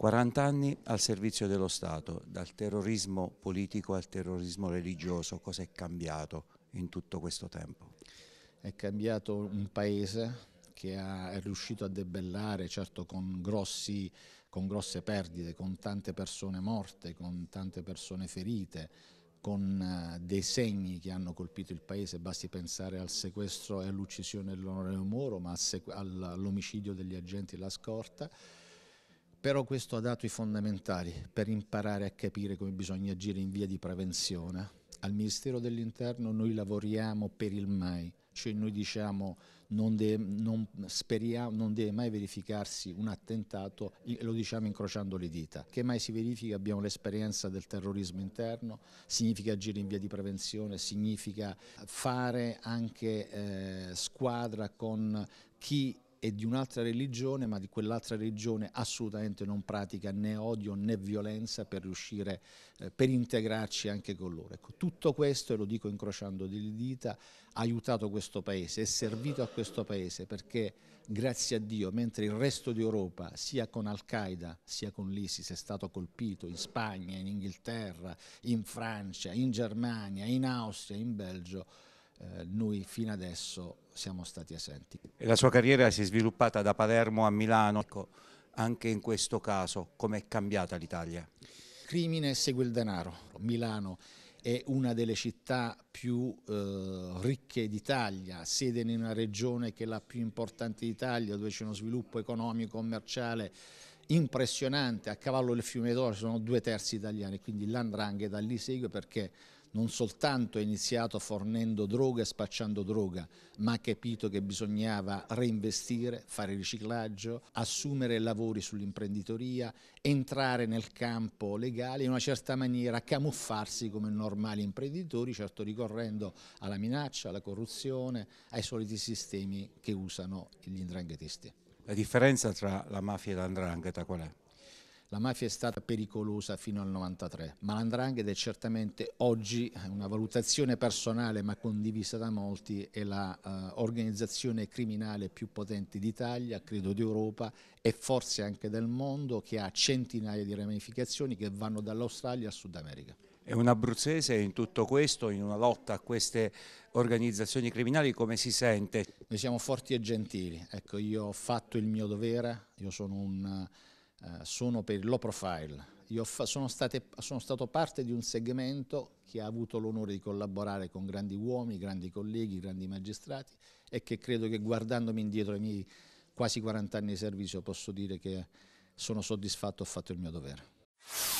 40 anni al servizio dello Stato, dal terrorismo politico al terrorismo religioso, cosa è cambiato in tutto questo tempo? È cambiato un paese che è riuscito a debellare, certo con, grossi, con grosse perdite, con tante persone morte, con tante persone ferite, con eh, dei segni che hanno colpito il paese, basti pensare al sequestro e all'uccisione dell'onorevole Moro, ma all'omicidio degli agenti della scorta, però questo ha dato i fondamentali per imparare a capire come bisogna agire in via di prevenzione. Al Ministero dell'Interno noi lavoriamo per il mai, cioè noi diciamo non deve, non, speriamo, non deve mai verificarsi un attentato, lo diciamo incrociando le dita. Che mai si verifica, abbiamo l'esperienza del terrorismo interno, significa agire in via di prevenzione, significa fare anche eh, squadra con chi è di un'altra religione, ma di quell'altra religione assolutamente non pratica né odio né violenza per riuscire, eh, per integrarci anche con loro. Ecco, tutto questo, e lo dico incrociando delle dita, ha aiutato questo Paese, è servito a questo Paese perché grazie a Dio, mentre il resto d'Europa, sia con Al-Qaeda sia con l'ISIS, è stato colpito in Spagna, in Inghilterra, in Francia, in Germania, in Austria, in Belgio, eh, noi fino adesso siamo stati assenti. E la sua carriera si è sviluppata da Palermo a Milano, ecco, anche in questo caso come è cambiata l'Italia? Crimine segue il denaro, Milano è una delle città più eh, ricche d'Italia, sede in una regione che è la più importante d'Italia, dove c'è uno sviluppo economico, commerciale impressionante, a cavallo del fiume d'Oro ci sono due terzi italiani, quindi l'andrangheta lì segue perché non soltanto ha iniziato fornendo droga e spacciando droga, ma ha capito che bisognava reinvestire, fare riciclaggio, assumere lavori sull'imprenditoria, entrare nel campo legale in una certa maniera, camuffarsi come normali imprenditori, certo ricorrendo alla minaccia, alla corruzione, ai soliti sistemi che usano gli indranghetisti. La differenza tra la mafia e l'andrangheta qual è? La mafia è stata pericolosa fino al 93, ma l'andrangheta è certamente oggi una valutazione personale ma condivisa da molti, è l'organizzazione eh, criminale più potente d'Italia, credo d'Europa e forse anche del mondo che ha centinaia di ramificazioni che vanno dall'Australia al Sud America. E un abruzzese in tutto questo, in una lotta a queste organizzazioni criminali, come si sente? Noi siamo forti e gentili, ecco io ho fatto il mio dovere, io sono un eh, sono per il low profile. Io sono, state, sono stato parte di un segmento che ha avuto l'onore di collaborare con grandi uomini, grandi colleghi, grandi magistrati e che credo che guardandomi indietro ai miei quasi 40 anni di servizio posso dire che sono soddisfatto, ho fatto il mio dovere.